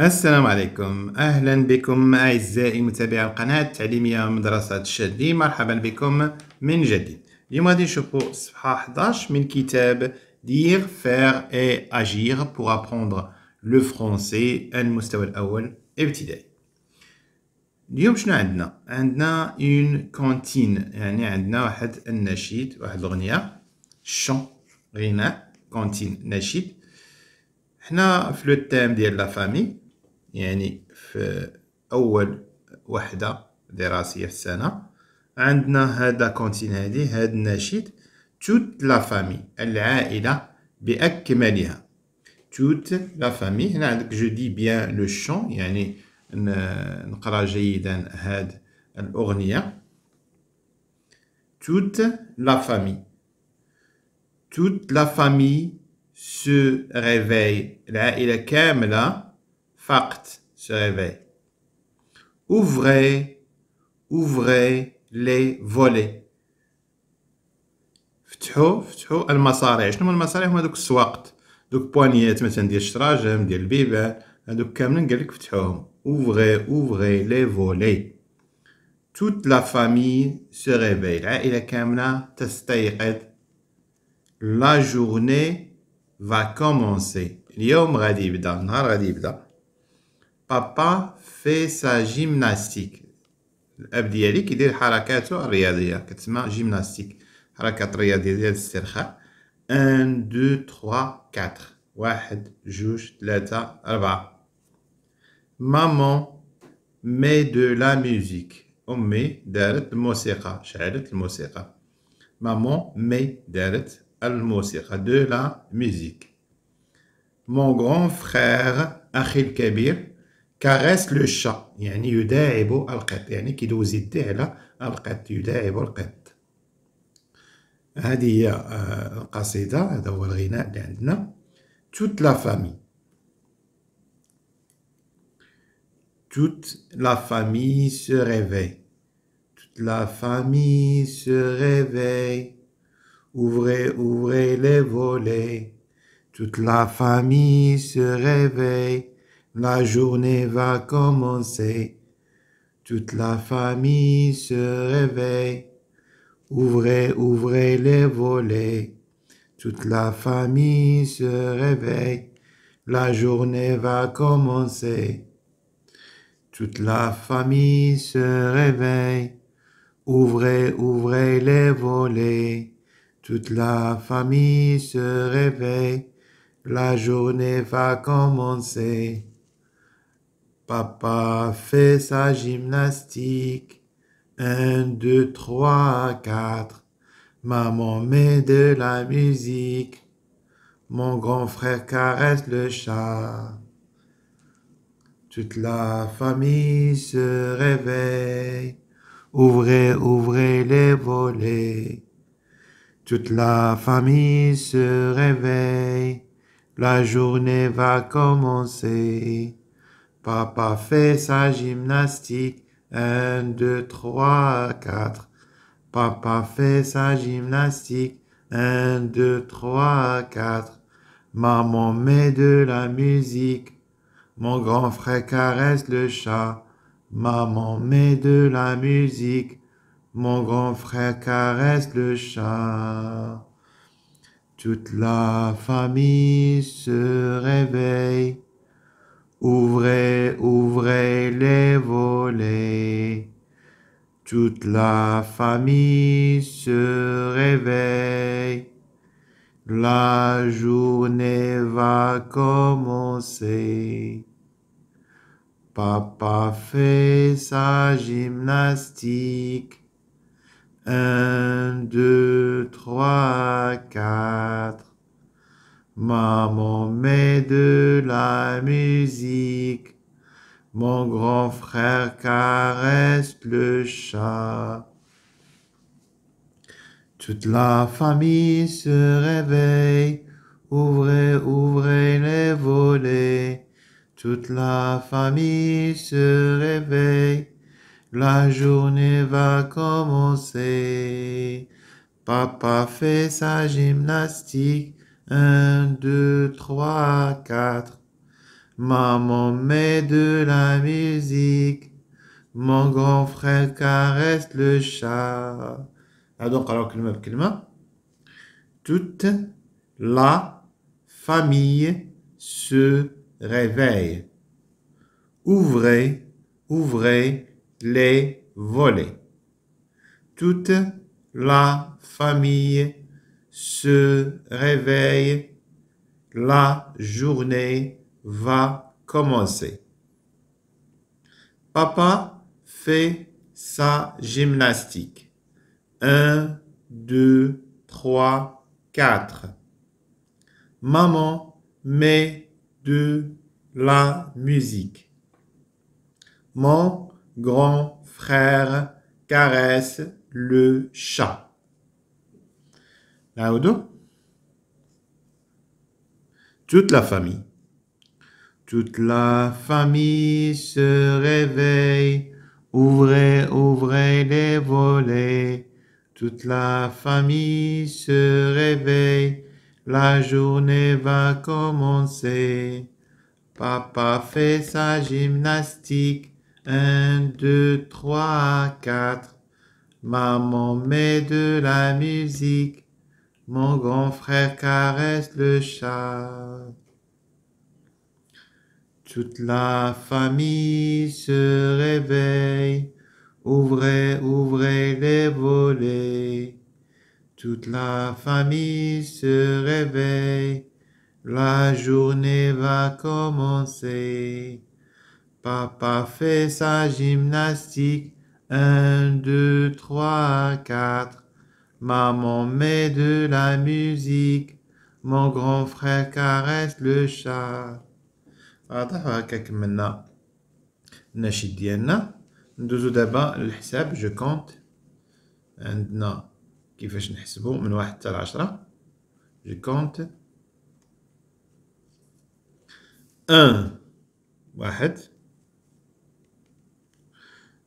السلام عليكم اهلا بكم اعزائي متابعي القناه التعليميه مدرسه الشادي مرحبا بكم من جديد اليوم غادي نشوفوا صفحه 11 من كتاب دير فير اي اجير بور ابروندر لو فرونسي المستوى الاول ابتدائي اليوم شنو عندنا عندنا اون كونتين يعني عندنا واحد النشيد واحد الاغنيه شون غناء كونتين نشيد حنا في لو تيم ديال لا فامي يعني في أول وحدة دراسية في السنة عندنا هذا كونتين هادي هذا النشيد توت لا فامي العائلة بأكملها توت لا فامي هنا عندك جو دي بيان لو شون يعني نقرا جيدا هاد الأغنية توت لا فامي توت لا فامي سو ريفي العائلة كاملة Fact se réveille. Ouvrez, ouvrez les volets. فتحوا فتحوا المصاريع شنو هما المصاريع هما دوك السواقت دوك بوانيات مثلا ديال الشراجم ديال البيبان هادوك كاملين قال لك فتحوهم ouvrez ouvrez لي فولي توت لا فامي se ريفي العائله كامله تستيقظ لا جورني فا كومونسي اليوم غادي يبدا النهار غادي يبدا Papa fait sa gymnastique. Abdi qui dit gymnastique? 1, 2, 3, 4. 1, 2, 3, Maman met de la musique. Maman met de la musique. Maman met de la musique. De la musique. Mon grand frère, Achil Kabir caresse le chat يعني يداعب القط يعني كيدوز يديه على القط يداعب القط هذه هي القصيدة هذا هو الغناء اللي عندنا toute la famille toute la famille se réveille toute la famille se réveille ouvrez ouvrez les volets toute la famille se réveille la journée va commencer. Toute la famille se réveille. Ouvrez, ouvrez les volets. Toute la famille se réveille. La journée va commencer. Toute la famille se réveille. Ouvrez, ouvrez les volets. Toute la famille se réveille. La journée va commencer. Papa fait sa gymnastique. Un, deux, trois, quatre. Maman met de la musique. Mon grand frère caresse le chat. Toute la famille se réveille. Ouvrez, ouvrez les volets. Toute la famille se réveille. La journée va commencer. Papa fait sa gymnastique. 1, 2, 3, 4. Papa fait sa gymnastique. 1, 2, 3, 4. Maman met de la musique. Mon grand frère caresse le chat. Maman met de la musique. Mon grand frère caresse le chat. Toute la famille se réveille. Ouvrez ouvrez les volets. Toute la famille se réveille. La journée va commencer. Papa fait sa gymnastique. Un, deux, trois, quatre. Maman met de la musique. Mon grand frère caresse le chat. Toute la famille se réveille. Ouvrez, ouvrez les volets. Toute la famille se réveille. La journée va commencer. Papa fait sa gymnastique. Un, deux, trois, quatre. Maman met de la musique. Mon grand frère caresse le chat. Ah donc, alors, kalma, Toute la famille se réveille. Ouvrez, ouvrez les volets. Toute la famille se réveille. La journée va commencer. Papa fait sa gymnastique. Un, deux, trois, quatre. Maman met de la musique. Mon grand frère caresse le chat. Laudo. Toute la famille toute la famille se réveille, ouvrez, ouvrez les volets. Toute la famille se réveille, la journée va commencer. Papa fait sa gymnastique, un, deux, trois, quatre. Maman met de la musique, mon grand frère caresse le chat. Toute la famille se réveille, ouvrez, ouvrez les volets. Toute la famille se réveille, la journée va commencer. Papa fait sa gymnastique, un, deux, trois, quatre. Maman met de la musique, mon grand frère caresse le chat. واضح هكا كملنا النشيد ديالنا ندوزو دابا للحساب جو كونت عندنا كيفاش نحسبو من واحد حتى لعشرة جو كونت ان واحد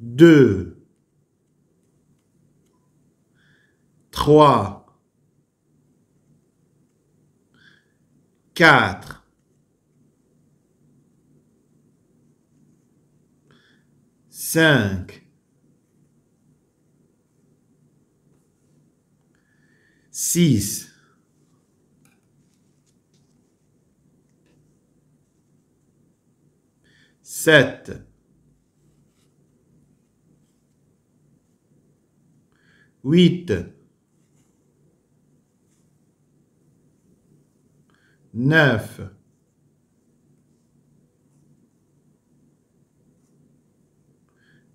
دو تخوا 4 5, 6, 7, 8, 9,